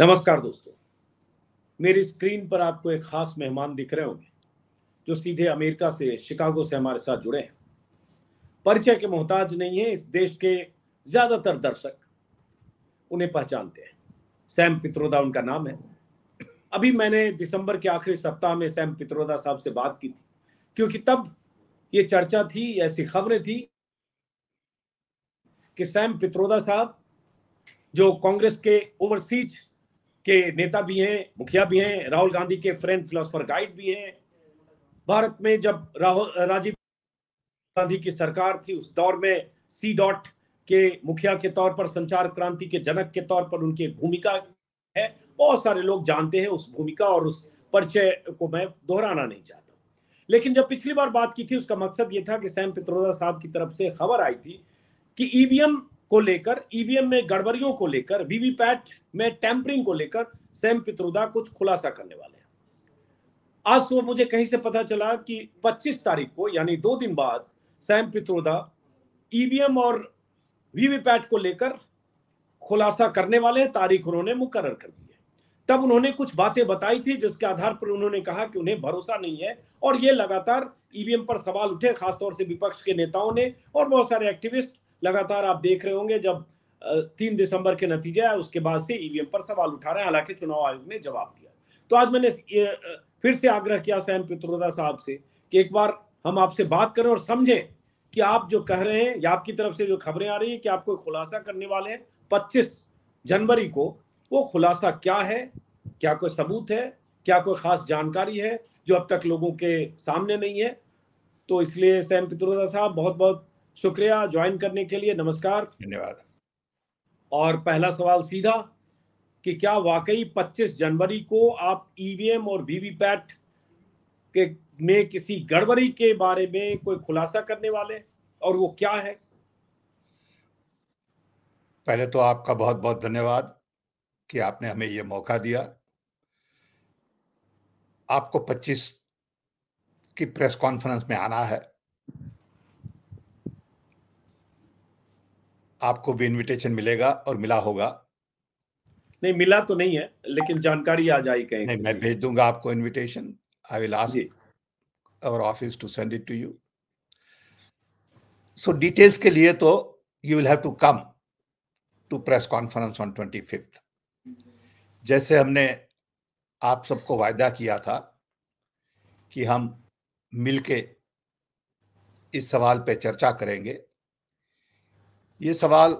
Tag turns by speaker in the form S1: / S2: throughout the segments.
S1: नमस्कार दोस्तों मेरी स्क्रीन पर आपको एक खास मेहमान दिख रहे होंगे जो सीधे अमेरिका से शिकागो से हमारे साथ जुड़े हैं परिचय के मोहताज नहीं है इस देश के ज्यादातर दर्शक उन्हें पहचानते हैं सैम पित्रोदा उनका नाम है अभी मैंने दिसंबर के आखिरी सप्ताह में सैम पित्रोदा साहब से बात की थी क्योंकि तब ये चर्चा थी ऐसी खबरें थी कि सैम पित्रोदा साहब जो कांग्रेस के ओवरसीज के नेता भी हैं मुखिया भी हैं राहुल गांधी के फ्रेंड फिलोसफर गाइड भी हैं भारत में जब राहुल राजीव गांधी की सरकार थी उस दौर में सी डॉट के मुखिया के तौर पर संचार क्रांति के जनक के तौर पर उनकी भूमिका है बहुत सारे लोग जानते हैं उस भूमिका और उस परिचय को मैं दोहराना नहीं चाहता लेकिन जब पिछली बार बात की थी उसका मकसद ये था कि सैम पित्रोदा साहब की तरफ से खबर आई थी कि ईवीएम e को लेकर ईवीएम e में गड़बड़ियों को लेकर वीवीपैट में टैंपरिंग को लेकर सैम पित्रोदा कुछ खुलासा करने वाले हैं आज सुबह मुझे कहीं से पता चला कि 25 तारीख को यानी दो दिन बाद सैम पित्रुदा ईवीएम और वीवीपैट को लेकर खुलासा करने वाले हैं तारीख उन्होंने मुकर कर दी है तब उन्होंने कुछ बातें बताई थी जिसके आधार पर उन्होंने कहा कि उन्हें भरोसा नहीं है और ये लगातार ईवीएम e पर सवाल उठे खासतौर से विपक्ष के नेताओं ने और बहुत सारे एक्टिविस्ट लगातार आप देख रहे होंगे जब तीन दिसंबर के नतीजे आए उसके बाद से ईवीएम पर सवाल उठा रहे हैं हालांकि चुनाव आयोग ने जवाब दिया तो आज मैंने फिर से आग्रह किया सैम पित्रोदा साहब से कि एक बार हम आपसे बात करें और समझें कि आप जो कह रहे हैं या आपकी तरफ से जो खबरें आ रही है कि आप कोई खुलासा करने वाले हैं पच्चीस जनवरी को वो खुलासा क्या है क्या कोई सबूत है क्या कोई खास जानकारी है जो अब तक लोगों के सामने नहीं है तो इसलिए सैम पित्रोदा साहब बहुत बहुत शुक्रिया ज्वाइन करने के लिए नमस्कार धन्यवाद और पहला सवाल सीधा कि क्या वाकई 25 जनवरी को आप ईवीएम e और वीवीपैट के में किसी गड़बड़ी के बारे में कोई खुलासा करने वाले और वो क्या है
S2: पहले तो आपका बहुत बहुत धन्यवाद कि आपने हमें ये मौका दिया आपको 25 की प्रेस कॉन्फ्रेंस में आना है आपको भी इनविटेशन मिलेगा और मिला होगा नहीं मिला तो नहीं है लेकिन जानकारी आ जाए कहीं नहीं मैं भेज दूंगा आपको invitation I will ask our office to send it to you so details के लिए तो you will have to come to press conference on twenty fifth जैसे हमने आप सबको वायदा किया था कि हम मिलके इस सवाल पे चर्चा करेंगे ये सवाल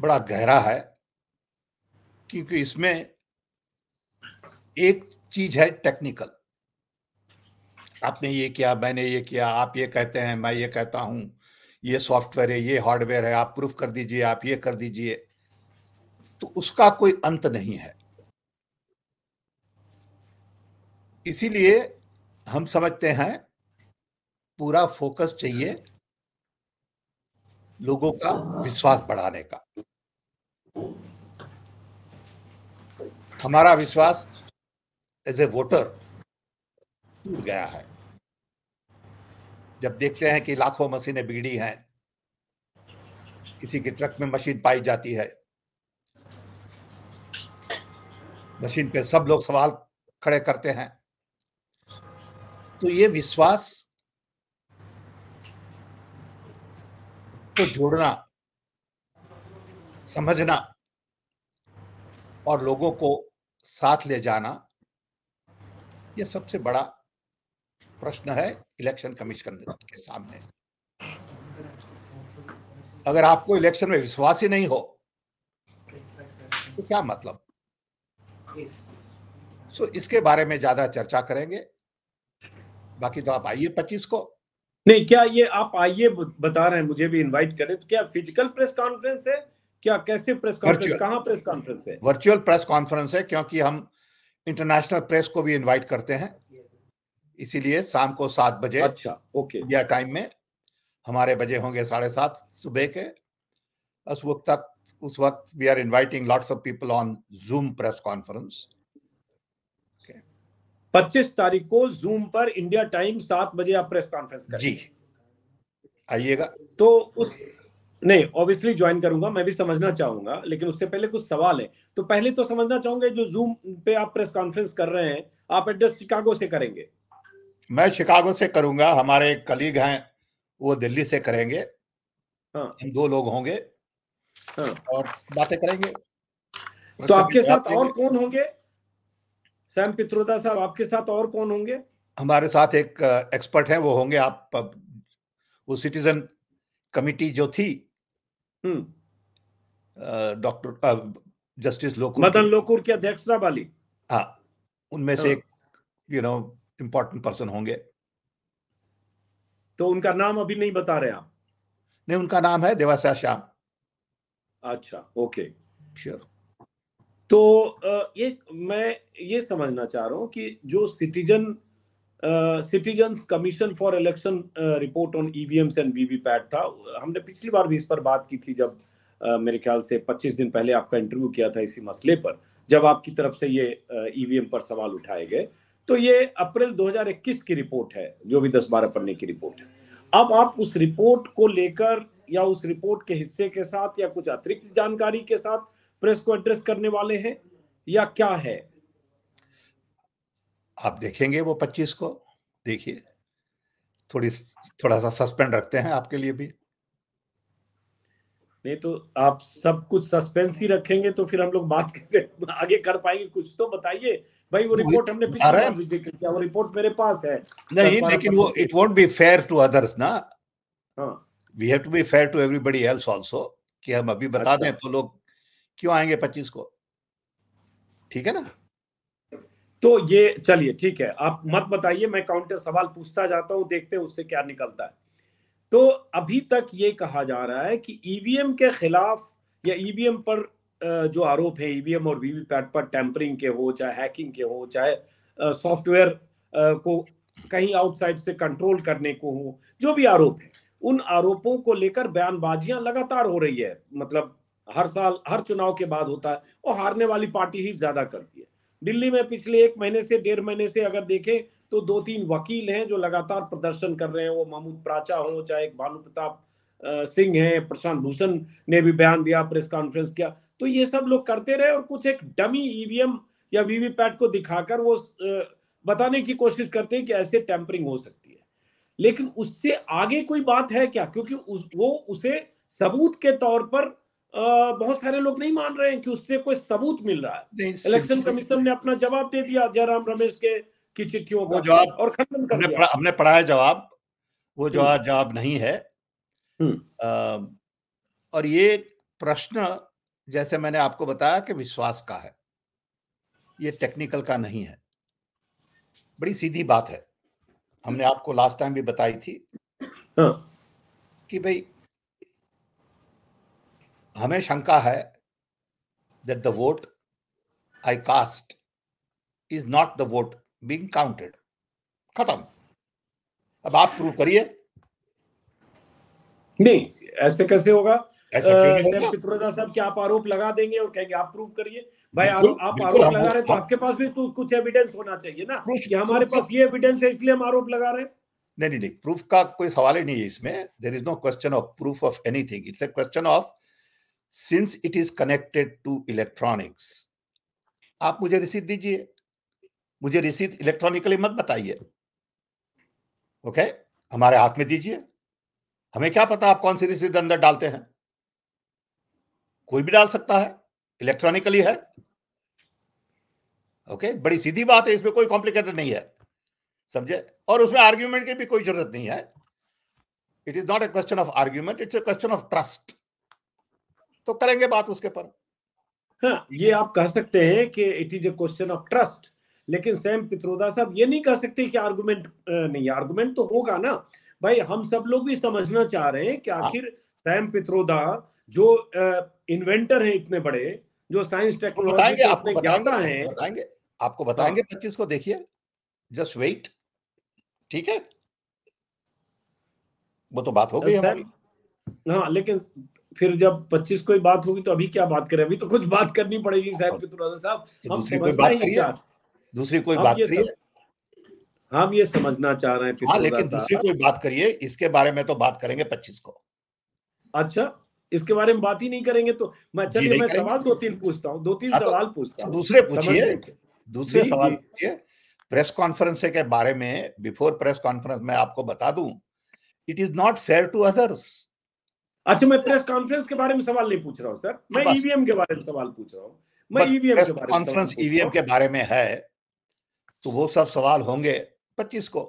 S2: बड़ा गहरा है क्योंकि इसमें एक चीज है टेक्निकल आपने ये किया मैंने ये किया आप ये कहते हैं मैं ये कहता हूं ये सॉफ्टवेयर है ये हार्डवेयर है आप प्रूफ कर दीजिए आप ये कर दीजिए तो उसका कोई अंत नहीं है इसीलिए हम समझते हैं पूरा फोकस चाहिए लोगों का विश्वास बढ़ाने का हमारा विश्वास एज ए वोटर टूट गया है जब देखते हैं कि लाखों मशीनें बिगड़ी हैं किसी के ट्रक में मशीन पाई जाती है मशीन पे सब लोग सवाल खड़े करते हैं तो ये विश्वास को जोड़ना समझना और लोगों को साथ ले जाना यह सबसे बड़ा प्रश्न है इलेक्शन कमीशन के सामने अगर आपको इलेक्शन में विश्वास ही नहीं हो तो क्या मतलब सो so, इसके बारे में ज्यादा
S1: चर्चा करेंगे बाकी तो आप आइए पच्चीस को नहीं क्या ये आप आइए बता रहे हैं मुझे भी इनवाइट करें तो क्या फिजिकल प्रेस कॉन्फ्रेंस है क्या कैसे प्रेस कॉन्फ्रेंस कहाँ प्रेस कॉन्फ्रेंस है
S2: वर्चुअल प्रेस कॉन्फ्रेंस है क्योंकि हम इंटरनेशनल प्रेस को भी इनवाइट करते हैं इसीलिए शाम को सात बजे अच्छा ओके या टाइम में हमारे बजे होंगे साढ़े सात सुबह के उस वक्त तक उस वक्त we are inviting lots of people on Zoom press conference
S1: 25 तारीख को जूम पर इंडिया टाइम सात बजे आप प्रेस कॉन्फ्रेंस करें जी आइएगा तो उस नहीं ऑब्वियसली ज्वाइन करूंगा मैं भी समझना चाहूंगा लेकिन उससे पहले कुछ सवाल है तो पहले तो समझना चाहूंगा जो जूम पे आप प्रेस कॉन्फ्रेंस कर रहे हैं आप एड्रेस शिकागो से करेंगे मैं शिकागो से करूंगा हमारे कलीग हैं वो
S2: दिल्ली से करेंगे हाँ। दो लोग होंगे हाँ। और बातें करेंगे तो आपके साथ और कौन होंगे सैम पित्रोदा साहब आपके
S1: साथ और कौन होंगे
S2: हमारे साथ एक एक्सपर्ट है वो होंगे आप वो सिटीजन कमिटी जो थी doctor hmm. Justice Lokur Madan
S1: Lokur की अध्यक्षता वाली
S2: हाँ उनमें से हाँ। एक यू नो इम्पोर्टेंट पर्सन होंगे
S1: तो उनका नाम अभी नहीं
S2: बता रहे आप नहीं
S1: उनका नाम है देवासा श्याम अच्छा ओके श्योर sure. तो ये मैं ये समझना चाह रहा हूँ कि जो citizen citizen commission for election report on EVMs and VVPAT था हमने पिछली बार भी इस पर बात की थी जब uh, मेरे ख्याल से 25 दिन पहले आपका इंटरव्यू किया था इसी मसले पर जब आपकी तरफ से ये ईवीएम uh, पर सवाल उठाए गए तो ये अप्रैल 2021 की रिपोर्ट है जो भी 10 बारह पन्ने की रिपोर्ट है अब आप उस रिपोर्ट को लेकर या उस रिपोर्ट के हिस्से के साथ या कुछ अतिरिक्त जानकारी के साथ प्रेस को एड्रेस करने वाले हैं या क्या है आप देखेंगे वो 25 को देखिए
S2: थोड़ी थोड़ा सा सस्पेंड रखते हैं
S1: आपके लिए भी नहीं तो आप सब कुछ सस्पेंस ही रखेंगे तो फिर हम लोग बात कैसे आगे कर पाएंगे कुछ तो बताइए भाई वो रिपोर्ट हमने पिछली बार वो रिपोर्ट मेरे पास है नहीं लेकिन वो
S2: it won't be fair to others ना we have to be fair to everybody else also कि हम अभी बता अच्छा। दें तो लोग क्यों
S1: आएंगे पच्चीस को ठीक है ना तो ये चलिए ठीक है आप मत बताइए मैं काउंटर सवाल पूछता जाता हूं देखते हैं उससे क्या निकलता है तो अभी तक ये कहा जा रहा है कि ईवीएम e के खिलाफ या ईवीएम e पर जो आरोप है ईवीएम e और वीवीपैट पर टैंपरिंग के हो चाहे हैकिंग के हो चाहे सॉफ्टवेयर को कहीं आउटसाइड से कंट्रोल करने को हो जो भी आरोप है उन आरोपों को लेकर बयानबाजियां लगातार हो रही है मतलब हर साल हर चुनाव के बाद होता है और हारने वाली पार्टी ही ज्यादा करती है दिल्ली में पिछले एक महीने से डेढ़ महीने से अगर देखें तो दो तीन वकील हैं जो लगातार प्रदर्शन कर रहे हैं वो महमूद प्राचा हो चाहे भानु प्रताप सिंह है प्रशांत भूषण ने भी बयान दिया प्रेस कॉन्फ्रेंस किया तो ये सब लोग करते रहे और कुछ एक डमी ईवीएम या वीवीपैट को दिखाकर वो बताने की कोशिश करते हैं कि ऐसे टेम्परिंग हो सकती है लेकिन उससे आगे कोई बात है क्या क्योंकि उस, वो उसे सबूत के तौर पर बहुत सारे लोग नहीं मान रहे हैं कि उससे कोई सबूत मिल रहा है इलेक्शन कमीशन ने अपना जवाब दे दिया जयराम रमेश के की चिट्ठियों का जवाब और खंडन कर हमने, पढ़ा,
S2: पढ़ाया जवाब वो हम्म। जवाब जवाब नहीं है हम्म। और ये प्रश्न जैसे मैंने आपको बताया कि विश्वास का है ये टेक्निकल का नहीं है बड़ी सीधी बात है हमने आपको लास्ट टाइम भी बताई थी हाँ। कि भाई हमें शंका है that the vote I cast is not the vote being counted खत्म अब आप प्रूव करिए
S1: नहीं ऐसे कैसे होगा पित्रोदा साहब क्या आप आरोप लगा देंगे और कहेंगे आप प्रूव करिए भाई आप आप आरोप लगा रहे हैं तो हाँ। आपके पास भी कुछ एविडेंस होना चाहिए ना कि हमारे पास
S2: ये एविडेंस है इसलिए हम आरोप लगा रहे हैं नहीं नहीं नहीं प्रूफ का कोई सवाल ही नहीं है इसमें there is no question of proof of anything it's a question of since it is connected to electronics आप मुझे रिसीट दीजिए मुझे रिसीट इलेक्ट्रॉनिकली मत बताइए ओके okay? हमारे हाथ में दीजिए हमें क्या पता आप कौन सी रिसीट अंदर डालते हैं कोई भी डाल सकता है इलेक्ट्रॉनिकली है ओके okay? बड़ी सीधी बात है इसमें कोई कॉम्प्लिकेटेड नहीं है समझे और उसमें आर्ग्यूमेंट की भी कोई जरूरत नहीं है it is not a
S1: question of argument it's a question of trust तो करेंगे बात उसके पर हाँ ये आप कह सकते हैं कि it is a question of trust लेकिन सैम पित्रोदा साहब ये नहीं कह सकते कि आर्गुमेंट नहीं आर्गुमेंट तो होगा ना भाई हम सब लोग भी समझना चाह रहे हैं कि हाँ। आखिर सैम पित्रोदा जो इन्वेंटर है इतने बड़े जो साइंस टेक्नोलॉजी के अपने ज्ञाता हैं बताएंगे आपको बताएंगे हाँ। पच्चीस को देखिए जस्ट वेट ठीक है वो तो बात हो गई हमारी हाँ लेकिन फिर जब 25 कोई बात होगी तो अभी क्या बात करें अभी तो कुछ बात करनी पड़ेगी साहब हाँ। पितुराजा साहब अच्छा, हम समझना ही दूसरी कोई बात करिए हम ये समझना चाह रहे हैं हाँ, लेकिन दूसरी कोई बात करिए इसके बारे में तो बात करेंगे 25 को अच्छा इसके बारे में बात ही नहीं करेंगे तो मैं चलिए मैं सवाल दो तीन पूछता हूँ दो तीन हाँ, तो सवाल पूछता हूँ दूसरे पूछिए दूसरे सवाल पूछिए
S2: प्रेस कॉन्फ्रेंस के बारे में बिफोर प्रेस कॉन्फ्रेंस मैं आपको बता दूं it is not fair to
S1: others अच्छा मैं प्रेस कॉन्फ्रेंस के बारे में सवाल नहीं पूछ रहा हूँ सर मैं ईवीएम e के बारे में सवाल पूछ रहा हूँ
S2: मैं EVM e conference
S1: EVM e के बारे में है तो वो सब सवाल होंगे पच्चीस को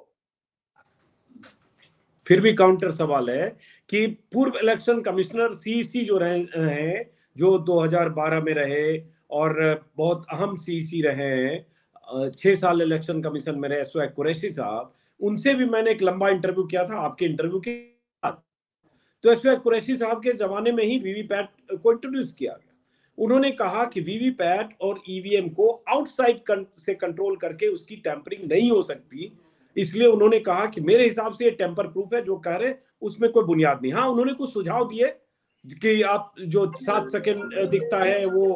S1: फिर भी काउंटर सवाल है कि पूर्व इलेक्शन कमिश्नर सीसी जो रहे हैं जो 2012 में रहे और बहुत अहम सीईसी रहे हैं छह साल इलेक्शन कमीशन में रहे कुरैशी साहब उनसे भी मैंने एक लंबा इंटरव्यू किया था आपके इंटरव्यू के तो इसमें कुरैशी साहब के जमाने में ही वीवीपैट को इंट्रोड्यूस किया गया उन्होंने कहा कि वीवीपैट और ईवीएम को आउटसाइड से कंट्रोल करके उसकी टेम्परिंग नहीं हो सकती इसलिए उन्होंने कहा कि मेरे हिसाब से ये टेम्पर प्रूफ है जो कह रहे उसमें कोई बुनियाद नहीं हाँ उन्होंने कुछ सुझाव दिए कि आप जो सात सेकेंड दिखता है वो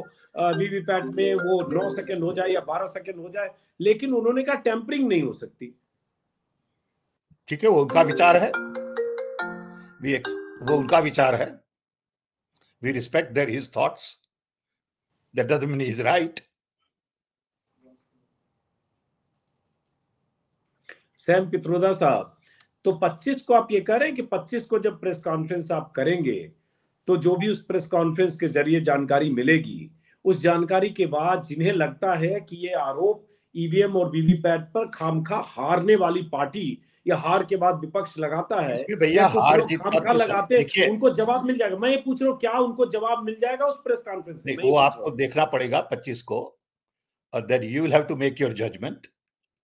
S1: वीवीपैट में वो नौ सेकेंड हो जाए या बारह सेकेंड हो जाए लेकिन उन्होंने कहा टेम्परिंग नहीं हो सकती ठीक है वो उनका विचार है
S2: वीएक्स वो उनका विचार है we respect their his thoughts
S1: that doesn't mean is right Sam Pitroda साहब तो 25 को आप ये कह रहे हैं कि 25 को जब प्रेस कॉन्फ्रेंस आप करेंगे तो जो भी उस प्रेस कॉन्फ्रेंस के जरिए जानकारी मिलेगी उस जानकारी के बाद जिन्हें लगता है कि ये आरोप ईवीएम e और वीवीपैट पर खामखा हारने वाली पार्टी या हार के बाद विपक्ष लगाता है भैया हार जीत का तो लगाते हैं उनको जवाब मिल जाएगा मैं ये पूछ रहा हूँ क्या उनको जवाब मिल जाएगा उस प्रेस कॉन्फ्रेंस में वो आपको
S2: देखना पड़ेगा पच्चीस को और then you have to make your judgement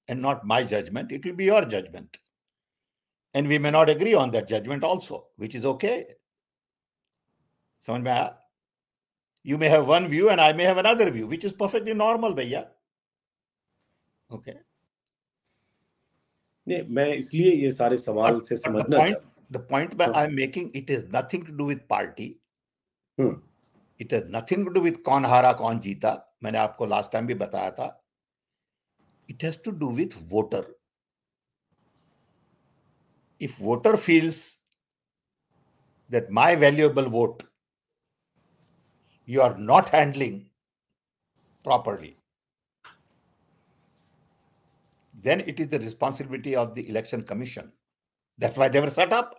S2: and not my judgement it will be your judgement and we may not agree on that judgement also which is okay समझ में आया you may have one view and i may have another view which is perfectly normal bhaiya okay नहीं मैं इसलिए ये सारे सवाल से समझना point the point I am making it is nothing to do with party it is nothing to do with कौन हारा कौन जीता मैंने आपको लास्ट टाइम भी बताया था it has to do with voter if voter feels that my valuable vote you are not handling properly then it is the responsibility of the election commission. That's why they were set up.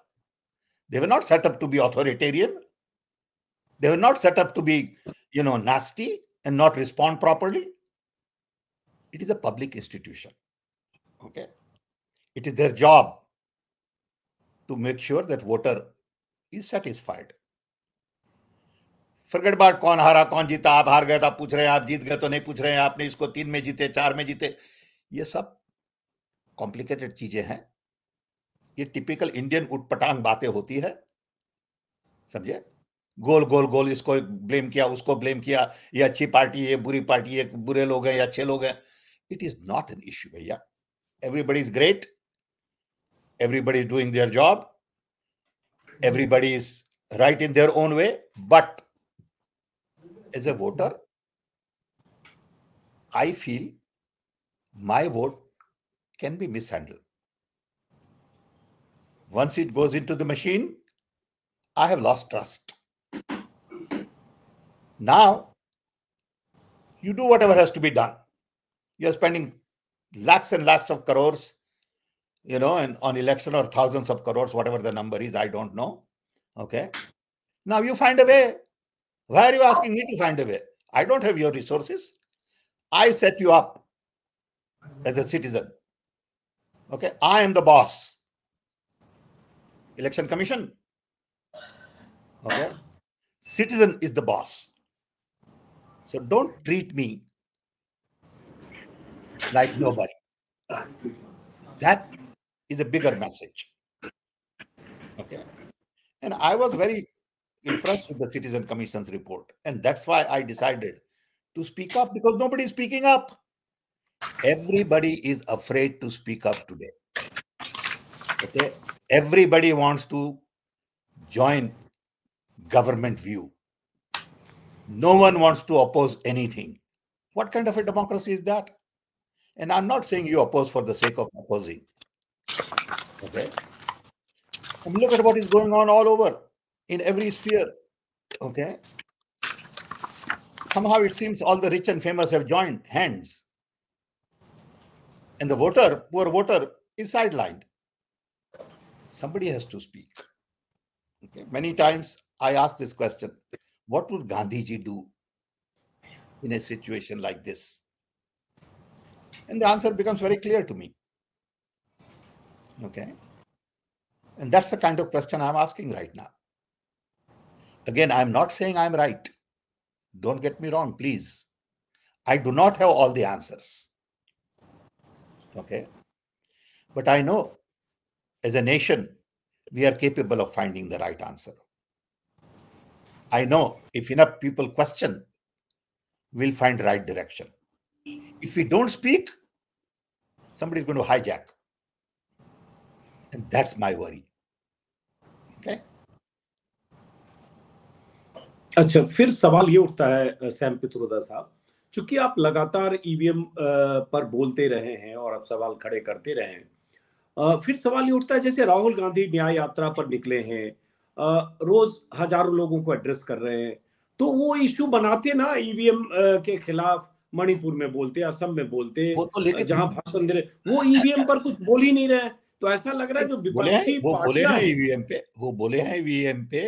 S2: They were not set up to be authoritarian. They were not set up to be, you know, nasty and not respond properly. It is a public institution. Okay. It is their job to make sure that voter is satisfied. Forget about कौन हारा कौन जीता आप हार गए तो आप पूछ रहे हैं आप जीत गए तो नहीं पूछ रहे हैं आपने इसको तीन में जीते चार में जीते ये सब कॉम्प्लिकेटेड चीजें हैं ये टिपिकल इंडियन उटपटांग बातें होती है समझे गोल गोल गोल इसको ब्लेम किया उसको ब्लेम किया ये अच्छी पार्टी है बुरी पार्टी है बुरे लोग हैं या अच्छे लोग हैं it is not an issue भैया everybody is great everybody is doing their job everybody is right in their own way but as a voter I feel my vote can be mishandled. Once it goes into the machine, I have lost trust. Now, you do whatever has to be done. You're spending lakhs and lakhs of crores, you know, and on election or thousands of crores, whatever the number is, I don't know. Okay. Now you find a way. Why are you asking me to find a way? I don't have your resources. I set you up as a citizen. Okay, I am the boss. Election Commission. Okay, citizen is the boss. So don't treat me like nobody. That is a bigger message. Okay. And I was very impressed with the Citizen Commission's report. And that's why I decided to speak up because nobody is speaking up everybody is afraid to speak up today okay everybody wants to join government view no one wants to oppose anything what kind of a democracy is that and i'm not saying you oppose for the sake of opposing okay and look at what is going on all over in every sphere okay somehow it seems all the rich and famous have joined hands and the voter, poor voter, is sidelined. Somebody has to speak. Okay. Many times I ask this question what would Gandhiji do in a situation like this? And the answer becomes very clear to me. Okay. And that's the kind of question I'm asking right now. Again, I'm not saying I'm right. Don't get me wrong, please. I do not have all the answers. Okay. But I know as a nation, we are capable of finding the right answer. I know if enough people question, we'll find right direction. If we don't speak, somebody's going to hijack. And that's my worry. Okay.
S1: अच्छा फिर सवाल ये उठता है Sam Pitroda साहब चूंकि आप लगातार ईवीएम e पर बोलते रहे हैं और अब सवाल खड़े करते रहे हैं फिर सवाल ये उठता है जैसे राहुल गांधी न्याय यात्रा पर निकले हैं रोज हजारों लोगों को एड्रेस कर रहे हैं तो वो इश्यू बनाते ना ईवीएम e के खिलाफ मणिपुर में बोलते असम में बोलते वो तो जहां भाषण दे रहे वो ईवीएम e पर कुछ बोल ही नहीं रहे तो ऐसा लग रहा है जो विपक्षी वो बोले हैं ईवीएम पे वो बोले हैं ईवीएम पे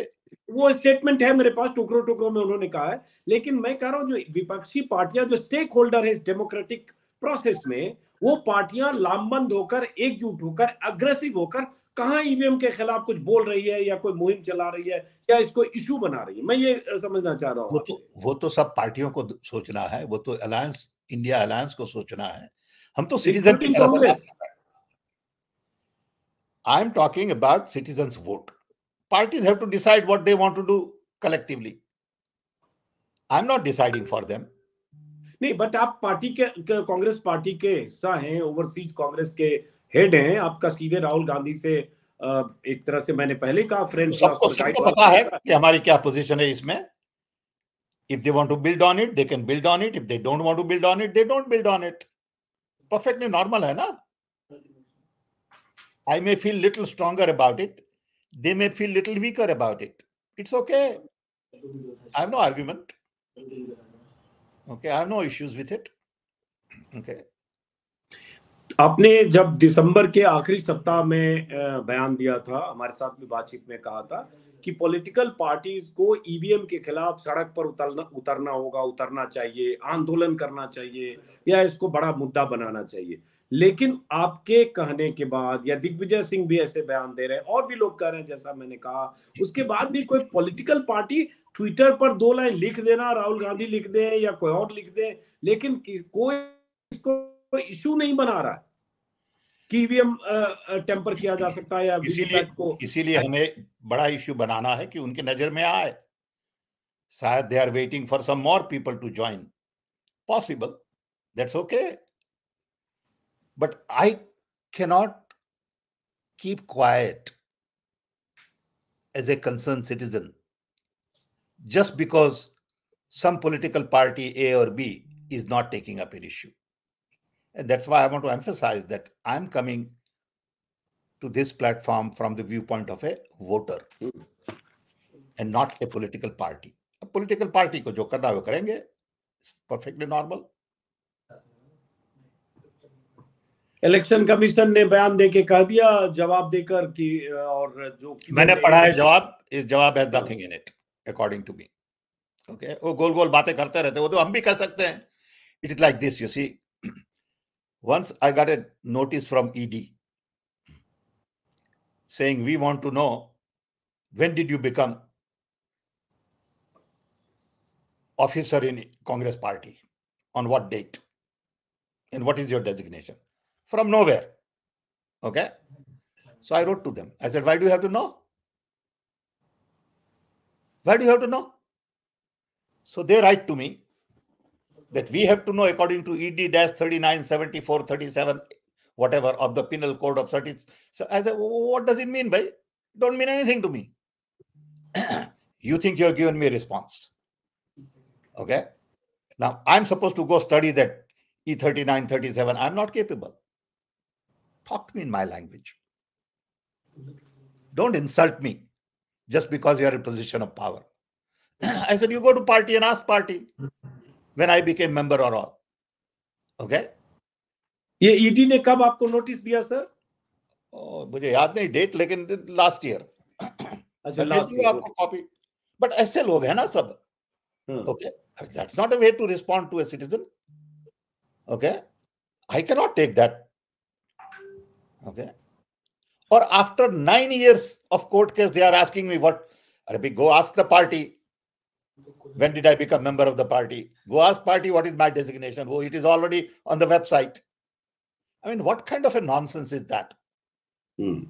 S1: वो स्टेटमेंट है मेरे पास टुकड़ों टुकड़ों में उन्होंने कहा है लेकिन मैं कह रहा हूँ जो विपक्षी पार्टियां जो स्टेक होल्डर है इस डेमोक्रेटिक प्रोसेस में वो पार्टियां लामबंद होकर एकजुट होकर अग्रेसिव होकर कहा ईवीएम के खिलाफ कुछ बोल रही है या कोई मुहिम चला रही है या इसको इश्यू बना रही है मैं ये समझना चाह रहा हूँ
S2: वो तो वो तो सब पार्टियों को सोचना है वो तो अलायंस इंडिया अलायंस को सोचना है हम तो सिटीजन की तरह I'm talking about citizens' vote. Parties have to decide what they want to do collectively. I'm not deciding for them.
S1: नहीं बट आप पार्टी के कांग्रेस पार्टी के हिस्सा हैं ओवरसीज कांग्रेस के हेड हैं आपका सीधे राहुल गांधी से एक तरह से मैंने पहले कहा फ्रेंड सबको सबको पता है कि हमारी क्या पोजीशन है इसमें if they want to build on it they
S2: can build on it if they don't want to build on it they don't build on it perfectly normal है ना I may feel little stronger about it. They may feel little weaker about it. It's okay. I have no argument.
S1: Okay, I have no issues with it. Okay. आपने जब दिसंबर के आखिरी सप्ताह में बयान दिया था हमारे साथ भी बातचीत में कहा था कि पॉलिटिकल पार्टीज को ईवीएम के खिलाफ सड़क पर उतरना उतरना होगा उतरना चाहिए आंदोलन करना चाहिए या इसको बड़ा मुद्दा बनाना चाहिए लेकिन आपके कहने के बाद या दिग्विजय सिंह भी ऐसे बयान दे रहे हैं और भी लोग कह रहे हैं जैसा मैंने कहा उसके बाद भी कोई पॉलिटिकल पार्टी ट्विटर पर दो लाइन लिख देना राहुल गांधी लिख दे या कोई और लिख दे लेकिन कोई इसको कोई नहीं बना रहा है कि ईवीएम e टेम्पर किया जा सकता है या इसीलिए को इसीलिए हमें बड़ा इश्यू
S2: बनाना है कि उनके नजर में आए शायद they are waiting for some more people to join possible that's okay But I cannot keep quiet as a concerned citizen just because some political party A or B is not taking up an issue. And that's why I want to emphasize that I'm coming to this platform from the viewpoint of a voter and not a political party. A political party ko jo karna ho karenge,
S1: it's perfectly normal. Election commission ने बयान देके कह दिया जवाब देकर कि और जो मैंने पढ़ा है जवाब
S2: इस जवाब has nothing in it according to me
S1: okay वो गोल-गोल बातें करते रहते वो तो
S2: हम भी कर सकते हैं it is like this you see once I got a notice from ED saying we want to know when did you become officer in Congress party on what date in what is your designation from nowhere. Okay. So I wrote to them. I said, Why do you have to know? Why do you have to know? So they write to me that we have to know according to ED 39, 74, 37, whatever of the penal code of 30. So I said, What does it mean by? Don't mean anything to me. you think you're giving me a response. Okay. Now I'm supposed to go study that E39, 37. I'm not capable. Talk to me in my language. Don't insult me just because you are in position of power. I said, you go to party and ask party when I became member or all. Okay? ये ED ने कब आपको notice दिया sir मुझे याद नहीं date लेकिन last year अच्छा लास्ट ईयर आपको कॉपी बट ऐसे लोग हैं ना सब okay that's not a way to respond to a citizen okay I can not take that Okay. Or after nine years of court case, they are asking me what go ask the party. When did I become member of the party? Go ask party what is my designation. Oh, it is already on the website. I mean, what kind of a nonsense is that? Hmm.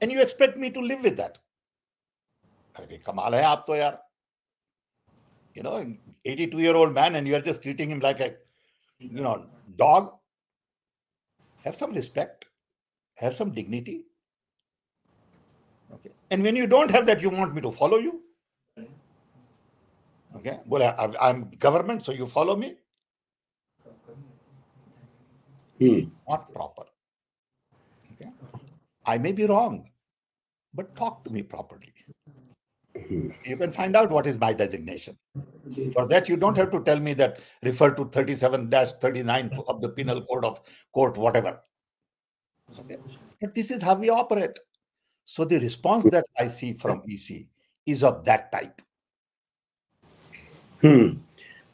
S2: And you expect me to live with that? Kamal, कमाल you know 82 year old man and you are just treating him like a you know dog have some respect have some dignity okay and when you don't have that you want me to follow you okay well I, am government so you follow me hmm. it is hmm. not proper okay i may be wrong but talk to me properly hmm. you can find out what is my designation. For that, you don't have to tell me that refer to 37 39 of the Penal Code of Court, whatever. Okay. But this is how we operate. So the response that I see from
S1: EC is of that type. Hmm.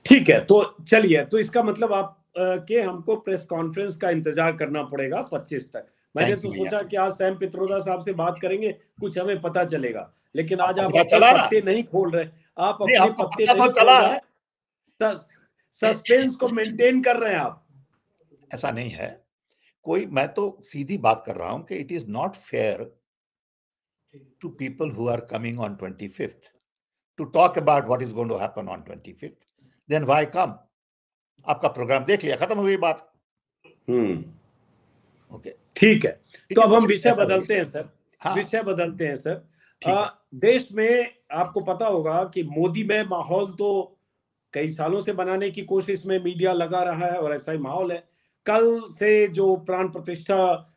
S1: ठीक है तो चलिए तो इसका मतलब आप आ, के हमको प्रेस कॉन्फ्रेंस का इंतजार करना पड़ेगा 25 तक मैंने तो सोचा कि आज सैम पित्रोदा साहब से बात करेंगे कुछ हमें पता चलेगा लेकिन आज आप पत्ते नहीं खोल रहे आप अपने पत्ते नहीं तो खोल रहे सस्पेंस को मेंटेन कर रहे हैं आप ऐसा नहीं है कोई
S2: मैं तो सीधी बात कर रहा हूं कि it is not fair to people who are coming on twenty fifth to talk about what is going to happen on twenty fifth then why come आपका प्रोग्राम देख लिया खत्म हो गई बात
S1: हम्म ओके ठीक है
S2: तो अब हम विषय बदलते
S1: हैं सर हाँ। विषय बदलते हैं सर आ, देश में आपको पता होगा कि मोदी में माहौल तो कई सालों से बनाने की कोशिश में मीडिया लगा रहा है और ऐसा ही माहौल है कल से जो प्राण प्रतिष्ठा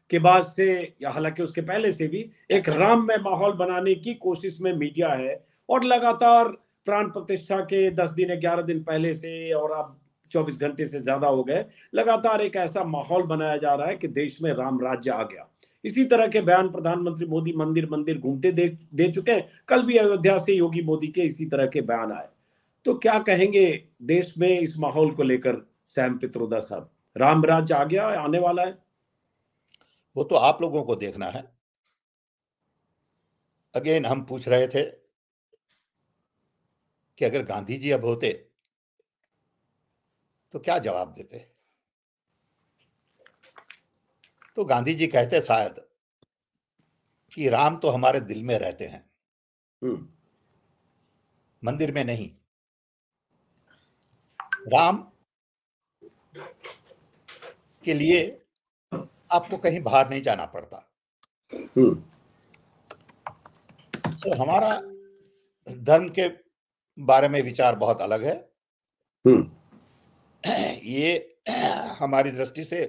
S1: के बाद से या हालांकि उसके पहले से भी एक राममय माहौल बनाने की कोशिश में मीडिया है और लगातार प्राण प्रतिष्ठा के दस दिन ग्यारह दिन पहले से और अब चौबीस घंटे से ज्यादा हो गए लगातार एक ऐसा माहौल बनाया जा रहा है कि देश में राम राज्य आ गया इसी तरह के बयान प्रधानमंत्री मोदी मंदिर मंदिर घूमते दे, दे चुके हैं कल भी अयोध्या से योगी मोदी के इसी तरह के बयान आए तो क्या कहेंगे देश में इस माहौल को लेकर सैम पित्रोदा साहब राम राज्य आ गया आने वाला है वो तो आप लोगों को देखना है अगेन हम पूछ
S2: रहे थे कि अगर गांधी जी अब होते तो क्या जवाब देते तो गांधी जी कहते शायद कि राम तो हमारे दिल में रहते हैं हम्म। मंदिर में नहीं राम के लिए आपको कहीं बाहर नहीं जाना पड़ता सो हम्म। हमारा धर्म के बारे में विचार बहुत अलग है हम्म। ये हमारी दृष्टि से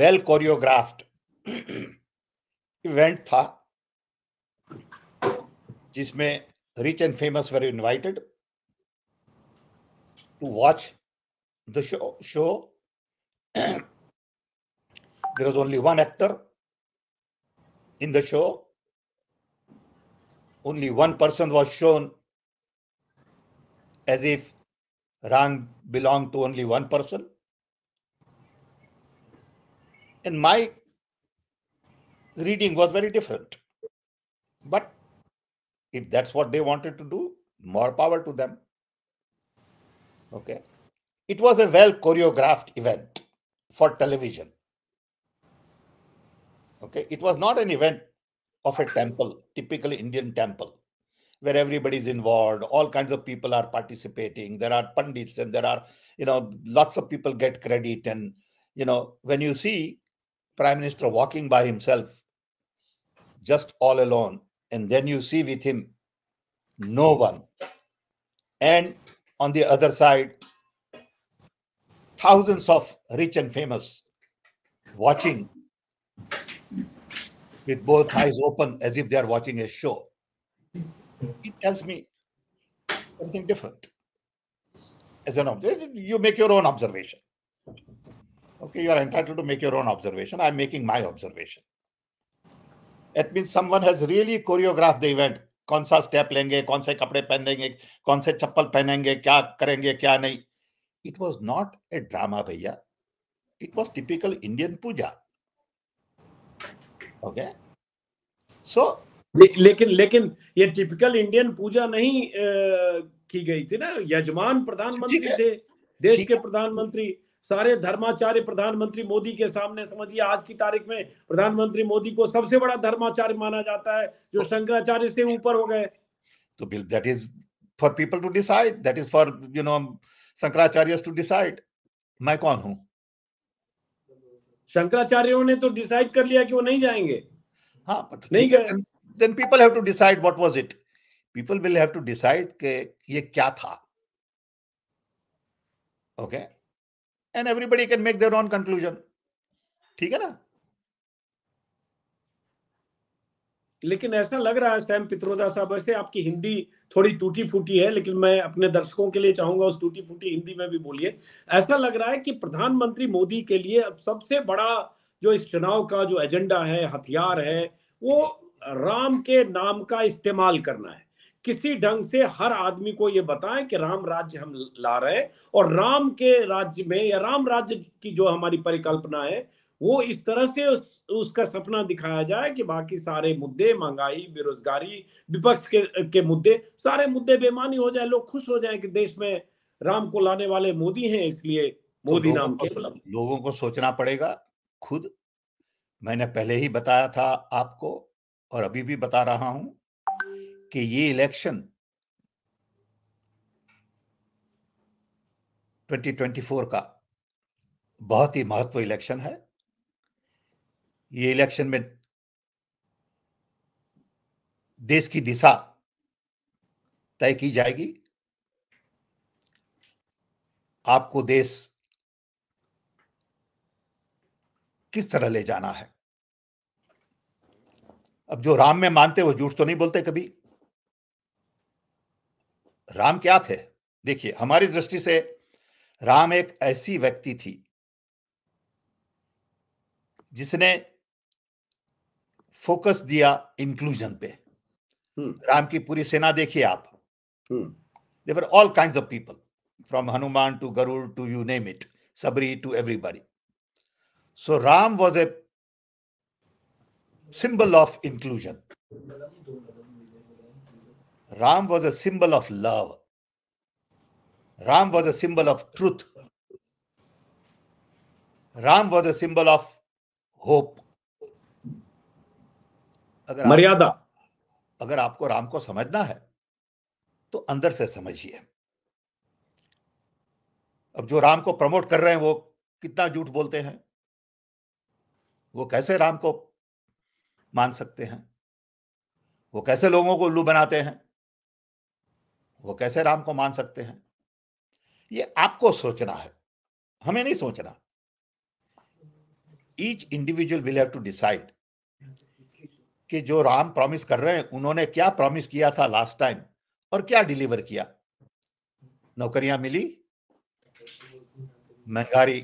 S2: वेल कोरियोग्राफ्ड इवेंट था जिसमें rich and famous were invited to watch the show show there was only one actor in the show. Only one person was shown as if rank belonged to only one person. And my reading was very different. But if that's what they wanted to do, more power to them. Okay. It was a well choreographed event for television. Okay, it was not an event of a temple, typically Indian temple, where everybody is involved, all kinds of people are participating. There are pandits and there are, you know, lots of people get credit. And, you know, when you see Prime Minister walking by himself, just all alone, and then you see with him no one. And on the other side, thousands of rich and famous watching with both eyes open as if they are watching a show. It tells me something different. As an observation, you make your own observation. Okay, you are entitled to make your own observation. I'm making my observation. That means someone has really choreographed the event. कौन सा step लेंगे कौन से कपड़े chappal कौन kya karenge, kya nahi. it was not a drama, bhaiya. It was typical Indian puja.
S1: Okay. So ले, लेकिन लेकिन ये टिपिकल इंडियन पूजा नहीं ए, की गई थी ना यजमान प्रधानमंत्री थे देश के प्रधानमंत्री सारे धर्माचार्य प्रधानमंत्री मोदी के सामने समझिए आज की तारीख में प्रधानमंत्री मोदी को सबसे बड़ा धर्माचार्य माना जाता है जो तो, शंकराचार्य से ऊपर हो गए तो that is for people to decide that is for you know Shankaracharya to decide मैं कौन हूं शंकराचार्यों ने तो डिसाइड कर लिया कि वो नहीं जाएंगे हाँ तो नहीं कर then people have to
S2: decide what was it people will have to decide के ये क्या था okay and everybody can make their own conclusion
S1: ठीक है ना लेकिन ऐसा लग रहा है सैम पित्रोदा साहब वैसे आपकी हिंदी थोड़ी टूटी फूटी है लेकिन मैं अपने दर्शकों के लिए चाहूंगा उस टूटी फूटी हिंदी में भी बोलिए ऐसा लग रहा है कि प्रधानमंत्री मोदी के लिए अब सबसे बड़ा जो इस चुनाव का जो एजेंडा है हथियार है वो राम के नाम का इस्तेमाल करना है किसी ढंग से हर आदमी को ये बताएं कि राम राज्य हम ला रहे हैं और राम के राज्य में या राम राज्य की जो हमारी परिकल्पना है वो इस तरह से उस, उसका सपना दिखाया जाए कि बाकी सारे मुद्दे महंगाई बेरोजगारी विपक्ष के के मुद्दे सारे मुद्दे बेमानी हो जाए लोग खुश हो जाए कि देश में राम को लाने वाले मोदी हैं इसलिए तो मोदी तो नाम के लोगों को सोचना पड़ेगा
S2: खुद मैंने पहले ही बताया था आपको और अभी भी बता रहा हूं कि ये इलेक्शन 2024 का बहुत ही महत्व इलेक्शन है ये इलेक्शन में देश की दिशा तय की जाएगी आपको देश किस तरह ले जाना है अब जो राम में मानते वो झूठ तो नहीं बोलते कभी राम क्या थे देखिए हमारी दृष्टि से राम एक ऐसी व्यक्ति थी जिसने फोकस दिया इंक्लूजन पे हम्म। राम की पूरी सेना देखिए आप there were all kind of people from Hanuman to Garud to you name it Shabari to everybody so Ram was a symbol of inclusion Ram was a symbol of love Ram was a symbol of truth Ram was a symbol of hope अगर मर्यादा अगर आपको राम को समझना है तो अंदर से समझिए अब जो राम को प्रमोट कर रहे हैं वो कितना झूठ बोलते हैं वो कैसे राम को मान सकते हैं वो कैसे लोगों को उल्लू बनाते हैं वो कैसे राम को मान सकते हैं ये आपको सोचना है हमें नहीं सोचना each individual will have to decide कि जो राम प्रॉमिस कर रहे हैं उन्होंने क्या प्रॉमिस किया था लास्ट टाइम और क्या डिलीवर किया नौकरियां मिली महंगाई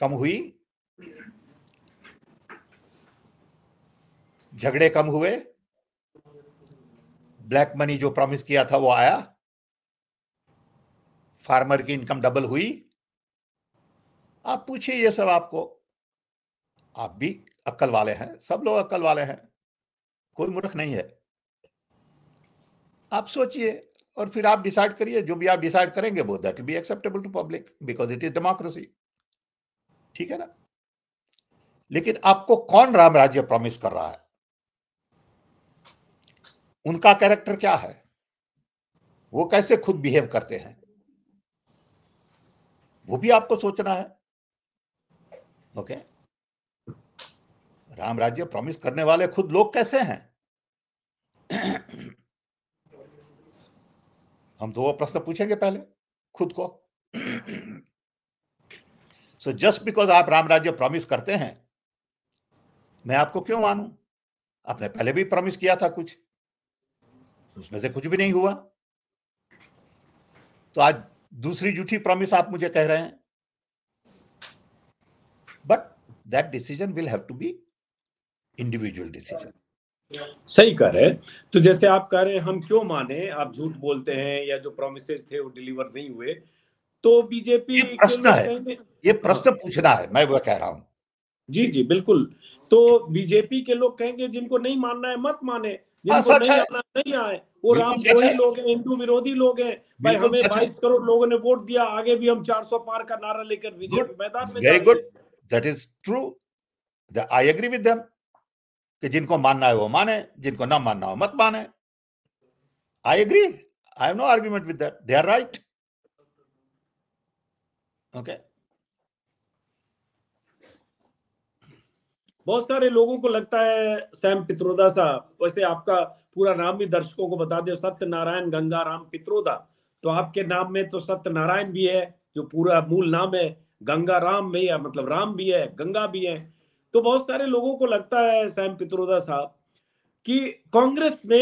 S2: कम हुई झगड़े कम हुए ब्लैक मनी जो प्रॉमिस किया था वो आया फार्मर की इनकम डबल हुई आप पूछिए ये सब आपको आप भी अक्कल वाले हैं सब लोग अक्कल वाले हैं कोई मूर्ख नहीं है आप सोचिए और फिर आप डिसाइड करिए जो भी आप डिसाइड करेंगे वो that be acceptable to public because it is democracy ठीक है ना लेकिन आपको कौन राम राज्य प्रॉमिस कर रहा है उनका कैरेक्टर क्या है वो कैसे खुद बिहेव करते हैं वो भी आपको सोचना है ओके okay? राम राज्य प्रॉमिस करने वाले खुद लोग कैसे हैं हम तो वो प्रश्न पूछेंगे पहले खुद को सो जस्ट बिकॉज आप राम राज्य प्रॉमिस करते हैं मैं आपको क्यों मानू आपने पहले भी प्रॉमिस किया था कुछ उसमें से कुछ भी नहीं हुआ तो आज दूसरी जूठी प्रॉमिस आप मुझे कह रहे हैं
S1: but that decision will have to be individual decision सही कह रहे हैं तो जैसे आप कह रहे हैं हम क्यों माने आप झूठ बोलते हैं या जो प्रोमिस थे वो डिलीवर नहीं हुए तो बीजेपी प्रश्न है ये प्रश्न तो हाँ। पूछना है मैं वो कह रहा हूँ जी जी बिल्कुल तो बीजेपी के लोग कहेंगे जिनको नहीं मानना है मत माने हाँ, जिनको नहीं मानना नहीं आए वो राम द्रोही लोग हैं हिंदू विरोधी लोग हैं भाई हमें बाईस करोड़ लोगों ने वोट दिया आगे भी हम 400 पार का नारा लेकर बीजेपी मैदान में very good
S2: that is true I agree with them कि जिनको मानना है वो माने जिनको ना मानना हो मत माने I agree I have no argument with that they are right
S1: okay बहुत सारे लोगों को लगता है सैम पित्रोदा साहब वैसे आपका पूरा नाम भी दर्शकों को बता नारायण गंगा गंगाराम पित्रोदा तो आपके नाम में तो सत्य नारायण भी है जो पूरा मूल नाम है गंगा राम भी है मतलब राम भी है गंगा भी है तो बहुत सारे लोगों को लगता है सैम पित्रोदा साहब कि कांग्रेस ने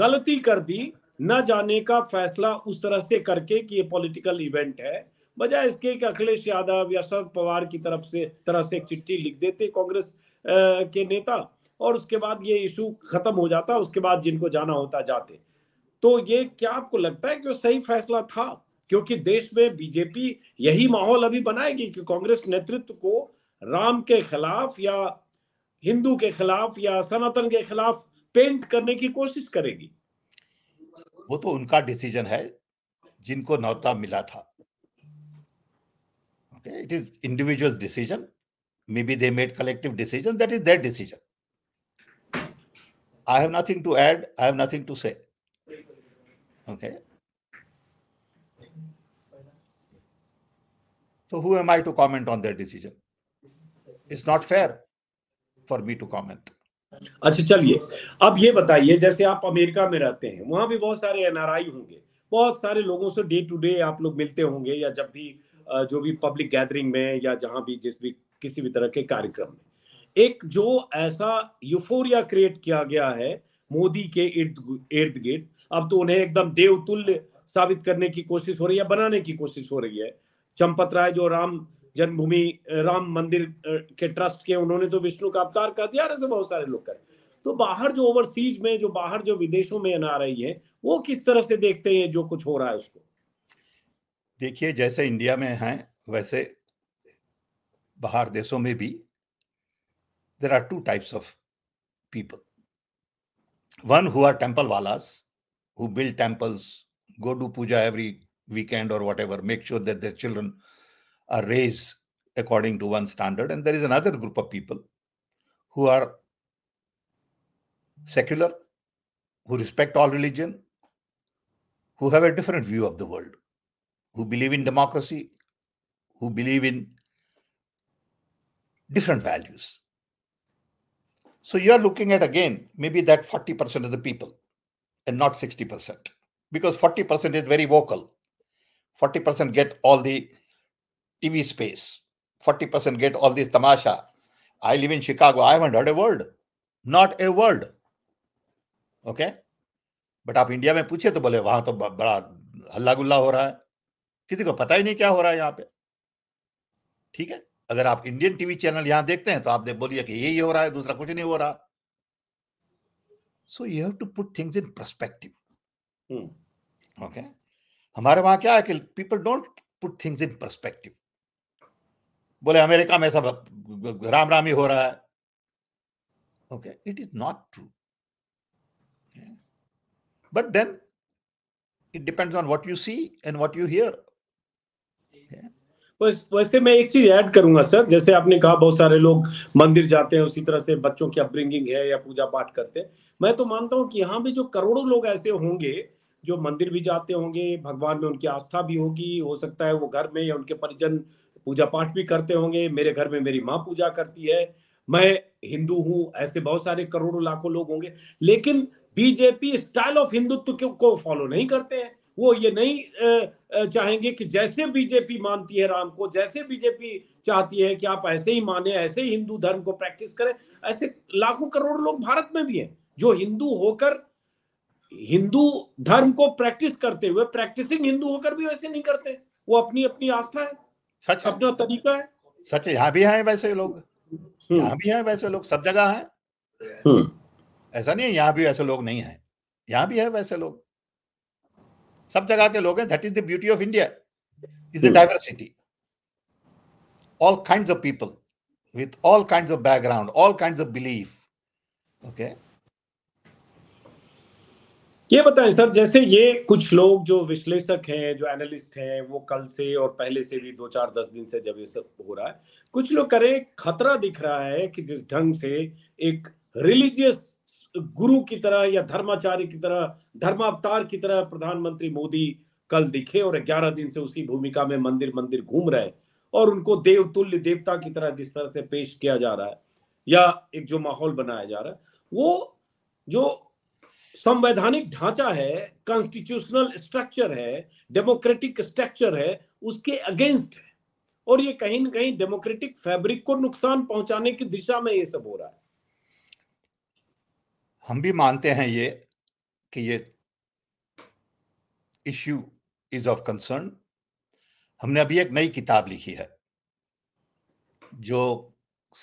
S1: गलती कर दी न जाने का फैसला उस तरह से करके कि ये पॉलिटिकल इवेंट है बजाय इसके कि अखिलेश यादव या शरद पवार की तरफ से तरह से एक चिट्ठी लिख देते कांग्रेस के नेता और उसके बाद ये इशू खत्म हो जाता उसके बाद जिनको जाना होता जाते तो ये क्या आपको लगता है कि सही फैसला था क्योंकि देश में बीजेपी यही माहौल अभी बनाएगी कि कांग्रेस नेतृत्व को राम के खिलाफ या हिंदू के खिलाफ या सनातन के खिलाफ पेंट करने की कोशिश करेगी
S2: वो तो उनका डिसीजन है जिनको नौता मिला था it is individual decision may be they made collective decision that is that decision I have nothing to add I have nothing to say okay तो who am I to comment on that decision
S1: is not fair for me to comment अच्छा चलिए अब ये बताइए जैसे आप America में रहते हैं वहां भी बहुत सारे एनआरआई होंगे बहुत सारे लोगों से डे टू डे आप लोग मिलते होंगे या जब भी जो भी पब्लिक गैदरिंग में या जहां भी जिस भी किसी भी तरह के कार्यक्रम में एक जो ऐसा यूफोरिया क्रिएट किया गया है मोदी के इर्द इर्द गिर्द अब तो उन्हें एकदम देवतुल्य साबित करने की कोशिश हो रही है बनाने की कोशिश हो रही है चंपत राय जो राम जन्मभूमि राम मंदिर के ट्रस्ट के उन्होंने तो विष्णु का अवतार कर दिया ऐसे बहुत सारे लोग कर तो बाहर जो ओवरसीज में जो बाहर जो विदेशों में ना रही है वो किस तरह से देखते हैं जो कुछ हो रहा है उसको
S2: देखिए जैसे इंडिया में है वैसे बाहर देशों में भी there are two types of people one who are temple वालास build temples go do puja every weekend और whatever make sure that their children a race according to one standard. And there is another group of people who are secular, who respect all religion, who have a different view of the world, who believe in democracy, who believe in different values. So you are looking at again maybe that 40% of the people and not 60%, because 40% is very vocal. 40% get all the TV space. 40% get all this tamasha. I live in Chicago. I haven't heard a word. Not a word. Okay okay? But आप India में पूछे तो बोले वहां तो बड़ा हल्ला गुल्ला हो रहा है किसी को पता ही नहीं क्या हो रहा है यहाँ पे ठीक है अगर आप इंडियन टीवी चैनल यहां देखते हैं तो आप बोलिए कि यही हो रहा है दूसरा कुछ नहीं हो रहा so you have to put things in perspective okay हमारे वहां क्या है कि people don't put things in perspective बोले अमेरिका में सब राम रामी हो रहा है okay it is not true but then it depends on what you see and
S1: what you hear वैसे मैं एक चीज ऐड करूंगा सर जैसे आपने कहा बहुत सारे लोग मंदिर जाते हैं उसी तरह से बच्चों की अपब्रिंगिंग है या पूजा पाठ करते हैं मैं तो मानता हूं कि यहाँ भी जो करोड़ों लोग ऐसे होंगे जो मंदिर भी जाते होंगे भगवान में उनकी आस्था भी होगी हो सकता है वो घर में या उनके परिजन पूजा पाठ भी करते होंगे मेरे घर में मेरी माँ पूजा करती है मैं हिंदू हूं ऐसे बहुत सारे करोड़ों लाखों लोग होंगे लेकिन बीजेपी स्टाइल ऑफ हिंदुत्व को फॉलो नहीं करते हैं वो ये नहीं चाहेंगे कि जैसे बीजेपी मानती है राम को जैसे बीजेपी चाहती है कि आप ऐसे ही माने ऐसे ही हिंदू धर्म को प्रैक्टिस करें ऐसे लाखों करोड़ लोग भारत में भी हैं जो हिंदू होकर हिंदू धर्म को प्रैक्टिस करते हुए प्रैक्टिसिंग हिंदू होकर भी वैसे नहीं करते वो अपनी अपनी आस्था है सच अपना तरीका है
S2: सच यहाँ भी है वैसे लोग हम्म। यहाँ भी है वैसे लोग सब जगह है हम्म। ऐसा नहीं है यहाँ भी वैसे लोग नहीं है यहाँ भी है वैसे लोग सब जगह के लोग हैं that is the beauty of India is the diversity all kind of people with all kind of background all kind of belief okay
S1: ये बताएं सर जैसे ये कुछ लोग जो विश्लेषक हैं जो एनालिस्ट हैं वो कल से और पहले से भी दो चार दस दिन से जब ये सब हो रहा है कुछ लोग करें खतरा दिख रहा है कि जिस ढंग से एक रिलीजियस गुरु की तरह या धर्माचार्य की तरह धर्मावतार की तरह प्रधानमंत्री मोदी कल दिखे और ग्यारह दिन से उसी भूमिका में मंदिर मंदिर घूम रहे और उनको देवतुल्य देवता की तरह जिस तरह से पेश किया जा रहा है या एक जो माहौल बनाया जा रहा है वो जो संवैधानिक ढांचा है कॉन्स्टिट्यूशनल स्ट्रक्चर है डेमोक्रेटिक स्ट्रक्चर है उसके अगेंस्ट है और ये कहीं ना कहीं डेमोक्रेटिक फैब्रिक को नुकसान पहुंचाने की दिशा में ये सब हो रहा है
S2: हम भी मानते हैं ये कि ये इश्यू इज ऑफ कंसर्न हमने अभी एक नई किताब लिखी है जो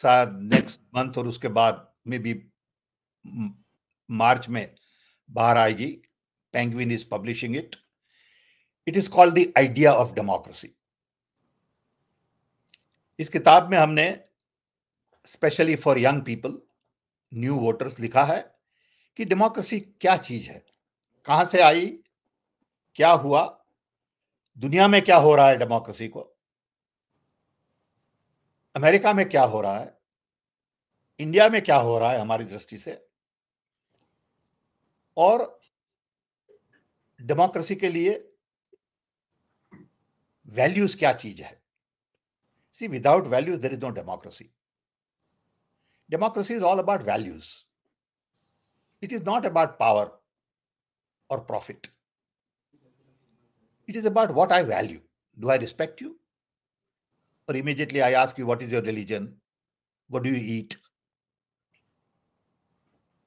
S2: शायद नेक्स्ट मंथ और उसके बाद में भी मार्च में बाहर आएगी Penguin is publishing it it is called the idea of democracy इस किताब में हमने specially for young people new voters लिखा है कि डेमोक्रेसी क्या चीज है कहां से आई क्या हुआ दुनिया में क्या हो रहा है डेमोक्रेसी को अमेरिका में क्या हो रहा है इंडिया में क्या हो रहा है हमारी दृष्टि से और डेमोक्रेसी के लिए वैल्यूज क्या चीज है see without values there is no democracy democracy is all about values it is not about power और profit it is about what I value do I respect you और immediately I ask you what is your religion what do you eat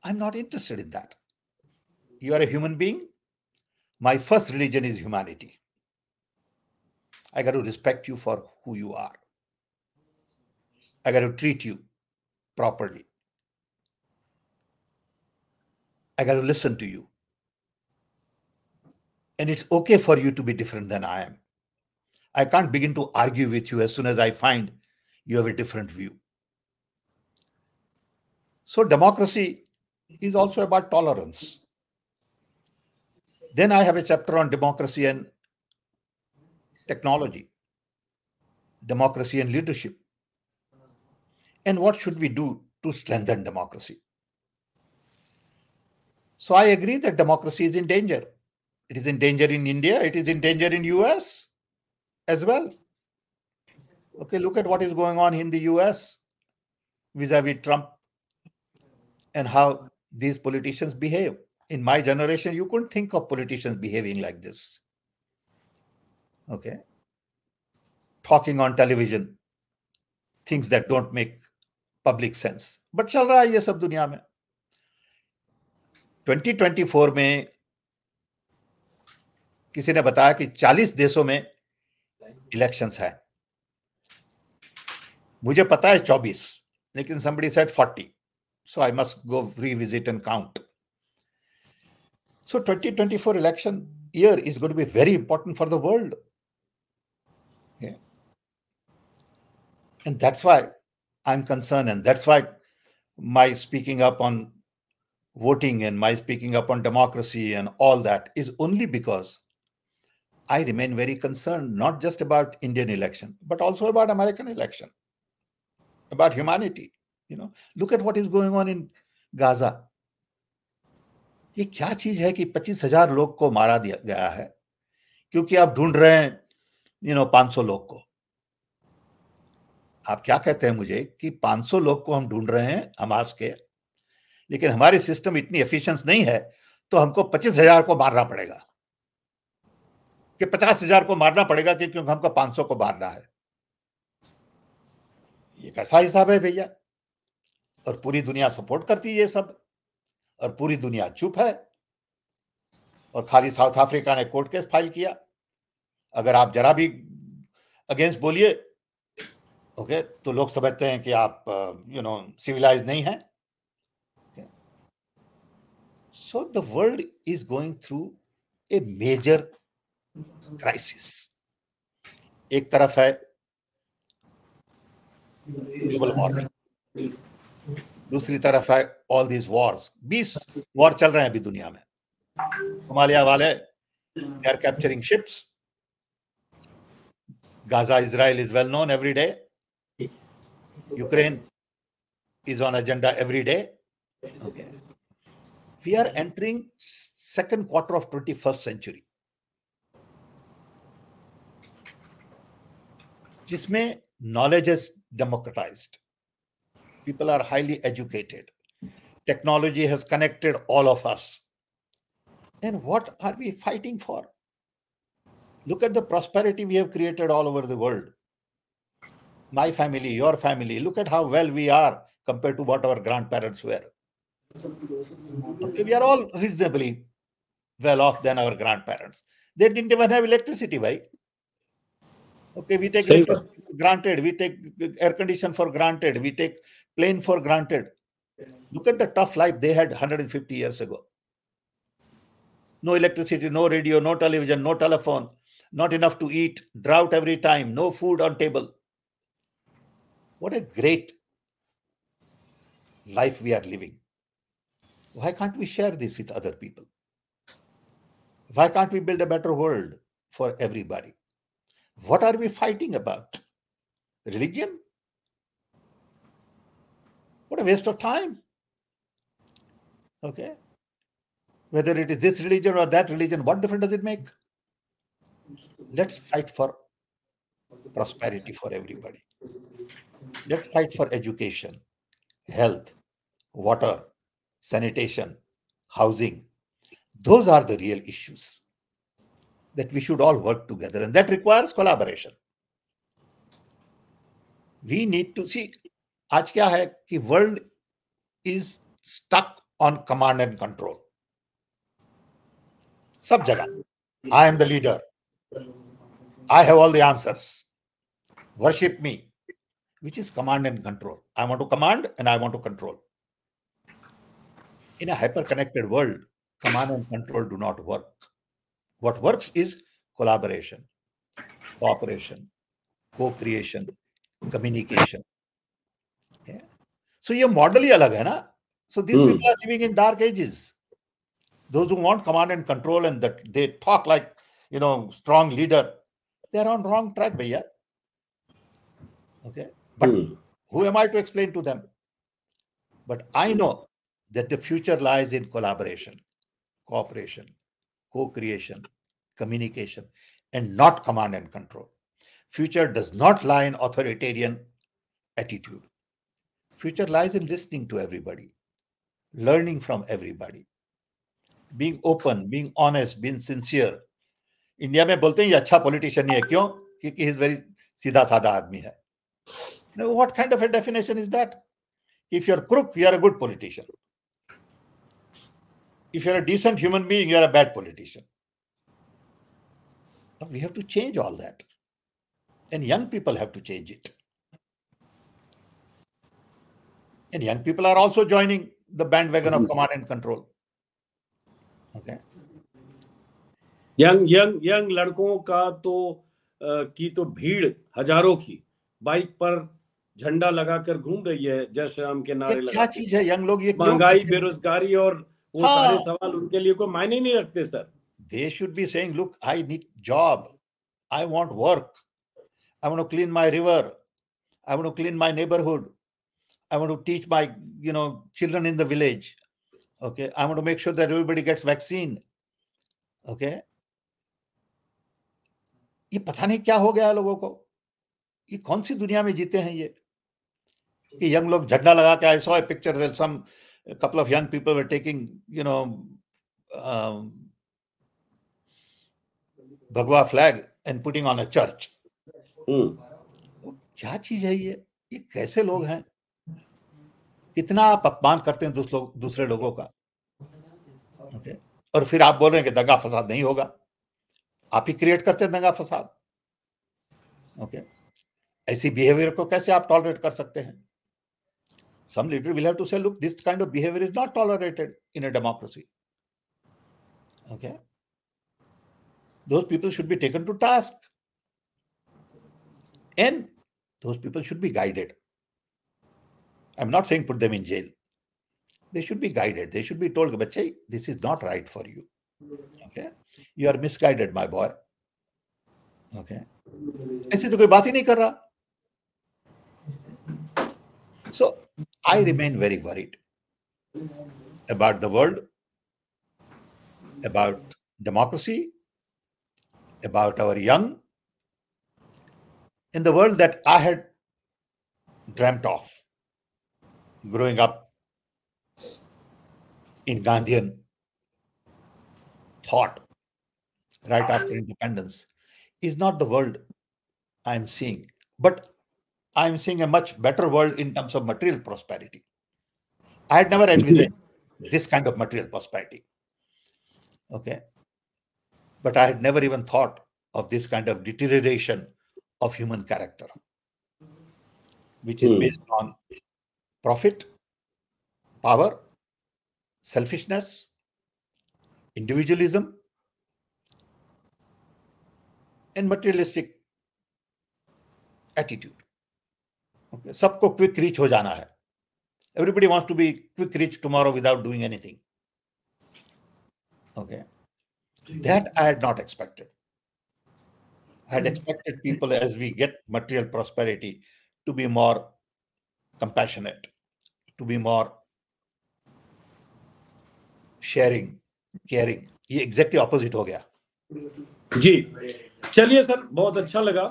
S2: I am not interested in that you are a human being. My first religion is humanity. I got to respect you for who you are. I got to treat you properly. I got to listen to you. And it's okay for you to be different than I am. I can't begin to argue with you as soon as I find you have a different view. So, democracy is also about tolerance. Then I have a chapter on democracy and technology, democracy and leadership. And what should we do to strengthen democracy? So I agree that democracy is in danger. It is in danger in India, it is in danger in US as well. Okay, look at what is going on in the US vis-a-vis Trump and how these politicians behave in my generation, you couldn't think of politicians behaving like this. Okay. Talking on television, things that don't make public sense. But चल रहा है ये सब दुनिया 2024 में किसी ने बताया कि 40 देशों में इलेक्शंस है मुझे पता है 24 लेकिन somebody said 40 so i must go revisit and count so 2024 election year is going to be very important for the world. Yeah. And that's why I'm concerned. And that's why my speaking up on voting and my speaking up on democracy and all that is only because I remain very concerned, not just about Indian election, but also about American election, about humanity. You know, look at what is going on in Gaza. ये क्या चीज है कि पच्चीस हजार लोग को मारा दिया गया है क्योंकि आप ढूंढ रहे हैं यू नो सौ लोग को आप क्या कहते हैं मुझे कि पांच सौ लोग को हम ढूंढ रहे हैं हमास के लेकिन हमारी सिस्टम इतनी एफिशिएंस नहीं है तो हमको पच्चीस हजार को मारना पड़ेगा कि पचास हजार को मारना पड़ेगा कि क्योंकि हमको सौ को मारना है ये कैसा हिसाब है भैया और पूरी दुनिया सपोर्ट करती है ये सब और पूरी दुनिया चुप है और खाली साउथ अफ्रीका ने कोर्ट केस फाइल किया अगर आप जरा भी अगेंस्ट बोलिए ओके तो लोग समझते हैं कि आप यू नो सिविलाइज नहीं है so the world is going through a major crisis एक तरफ है
S1: ग्लोबल
S2: वार्मिंग दूसरी तरफ है all these wars. 20 war chal rahe hain abhi Somalia wale, they are capturing ships. Gaza, Israel is well known every day. Ukraine is on agenda every day. We are entering second quarter of 21st century. Jisme knowledge is democratized. People are highly educated. Technology has connected all of us. Then what are we fighting for? Look at the prosperity we have created all over the world. My family, your family, look at how well we are compared to what our grandparents were. Okay, we are all reasonably well off than our grandparents. They didn't even have electricity, right? Okay, we take electricity for granted. We take air condition for granted. We take plane for granted. Look at the tough life they had 150 years ago. No electricity, no radio, no television, no telephone, not enough to eat, drought every time, no food on table. What a great life we are living. Why can't we share this with other people? Why can't we build a better world for everybody? What are we fighting about? Religion? What a waste of time. Okay? Whether it is this religion or that religion, what difference does it make? Let's fight for prosperity for everybody. Let's fight for education, health, water, sanitation, housing. Those are the real issues that we should all work together, and that requires collaboration. We need to see आज क्या है कि world is stuck on command and control सब जगह I am the leader I have all the answers worship me which is command and control. I want to command and I want to control. In a hyper-connected world, command and control do not work. What works is collaboration, cooperation, co-creation, communication, so, ये model ही अलग है ना so this people are living in dark those who want command and control and that they talk like you know strong leader they're on wrong track bhaiya okay but mm. who am i to explain to them but i hmm. know that the future lies in collaboration cooperation co-creation communication and not command and control future does not lie in authoritarian attitude Future lies in listening to everybody, learning from everybody, being open, being honest, being sincere. India में बोलते हैं ये अच्छा politician ही है क्यों क्योंकि is very सीधा साधा आदमी है what kind of a definition is that if you are crook you are a good if you're a decent human being, you're a bad politician. But we have to change all that. And young people have to change it. and young people are also joining the bandwagon of mm-hmm. command and control
S1: okay young young young लड़कों का तो आ, की तो भीड़ हजारों की bike पर झंडा लगाकर घूम रही है जय श्री राम के नारे क्या चीज है यंग लोग ये महंगाई बेरोजगारी और वो हाँ। सारे सवाल उनके लिए कोई मायने नहीं रखते sir they should be saying look I need job
S2: I want work I want to clean my river I want to clean my neighbourhood I want to teach my you know children in the village. Okay, I want to make sure that everybody gets vaccine. Okay, ये पता नहीं क्या हो गया है लोगों को ये कौन सी दुनिया में जीते हैं ये कि यंग लोग झंडा लगा के I saw a picture some couple of young people were taking you know bhagwa flag and putting on a church क्या चीज है ये ये कैसे लोग हैं कितना आप अपमान करते हैं दूसरों दूसरे लोगों का ओके okay? और फिर आप बोल रहे हैं कि दंगा फसाद नहीं होगा आप ही क्रिएट करते हैं दंगा फसाद ओके okay? ऐसी बिहेवियर को कैसे आप टॉलरेट कर सकते हैं some leader will have to say look this kind of behaviour is not tolerated in a democracy okay those people should be taken to task and those people should be guided I'm not saying put them in jail. They should be guided. They should be told, Bachai, this is not right for you. Okay? You are misguided, my boy. Okay? So I remain very worried about the world, about democracy, about our young, in the world that I had dreamt of growing up in Gandhian thought right after independence is not the world I'm seeing, but I'm seeing a much better world in terms of material prosperity. I had never envisioned this kind of material prosperity. Okay. But I had never even thought of this kind of deterioration of human character, which is hmm. based on profit, power, selfishness, individualism, and materialistic attitude. Okay, सबको quick rich हो जाना है everybody wants to be quick rich tomorrow without doing I had hmm. expected people as we get material prosperity to be more compassionate, to be more sharing,
S1: caring. ये exactly opposite हो गया जी चलिए sir बहुत अच्छा लगा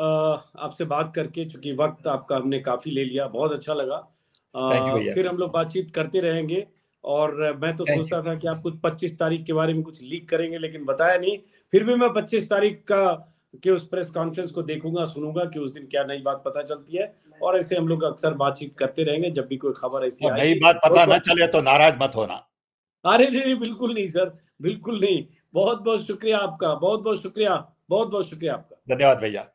S1: आपसे बात करके चूंकि वक्त आपका हमने काफी ले लिया बहुत अच्छा लगा आ, फिर हम लोग बातचीत करते रहेंगे और मैं तो सोचता था कि आप कुछ 25 तारीख के बारे में कुछ लीक करेंगे लेकिन बताया नहीं फिर भी मैं 25 तारीख का के उस प्रेस कॉन्फ्रेंस को देखूंगा सुनूंगा कि उस दिन क्या नई बात पता चलती है और ऐसे हम लोग अक्सर बातचीत करते रहेंगे जब भी कोई खबर ऐसी तो नई बात पता ना तो चले तो नाराज मत होना अरे नहीं नहीं बिल्कुल नहीं सर बिल्कुल नहीं बहुत बहुत शुक्रिया आपका बहुत बहुत शुक्रिया बहुत बहुत शुक्रिया आपका धन्यवाद भैया